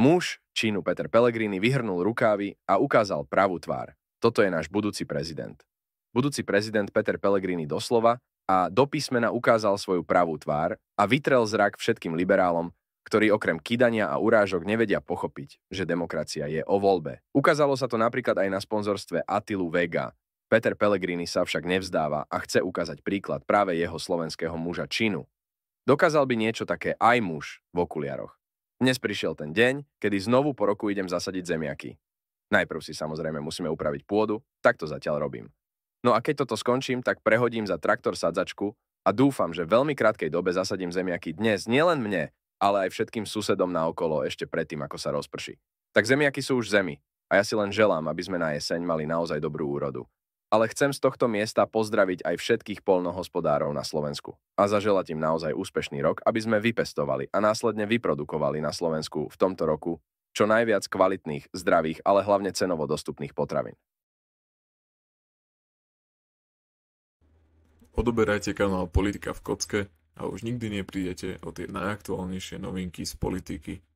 Muž Čínu Peter Pellegrini vyhrnul rukávy a ukázal pravú tvár. Toto je náš budúci prezident. Budúci prezident Peter Pellegrini doslova a do písmena ukázal svoju pravú tvár a vytrel zrak všetkým liberálom, ktorí okrem kydania a urážok nevedia pochopiť, že demokracia je o voľbe. Ukázalo sa to napríklad aj na sponzorstve Attilu Vega. Peter Pellegrini sa však nevzdáva a chce ukázať príklad práve jeho slovenského muža činu. Dokázal by niečo také aj muž v okuliaroch. Dnes prišiel ten deň, kedy znovu po roku idem zasadiť zemiaky. Najprv si samozrejme musíme upraviť pôdu, tak to zatiaľ robím. No a keď toto skončím, tak prehodím za traktor sadzačku a dúfam, že veľmi krátkej dobe zasadím zemiaky dnes nielen mne, ale aj všetkým susedom na okolo ešte predtým, ako sa rozprší. Tak zemiaky sú už zemi a ja si len želám, aby sme na jeseň mali naozaj dobrú úrodu ale chcem z tohto miesta pozdraviť aj všetkých polnohospodárov na Slovensku a zaželať im naozaj úspešný rok, aby sme vypestovali a následne vyprodukovali na Slovensku v tomto roku čo najviac kvalitných, zdravých, ale hlavne cenovo dostupných potravín. Odoberajte kanál Politika v kocke a už nikdy neprídete o tie najaktuálnejšie novinky z politiky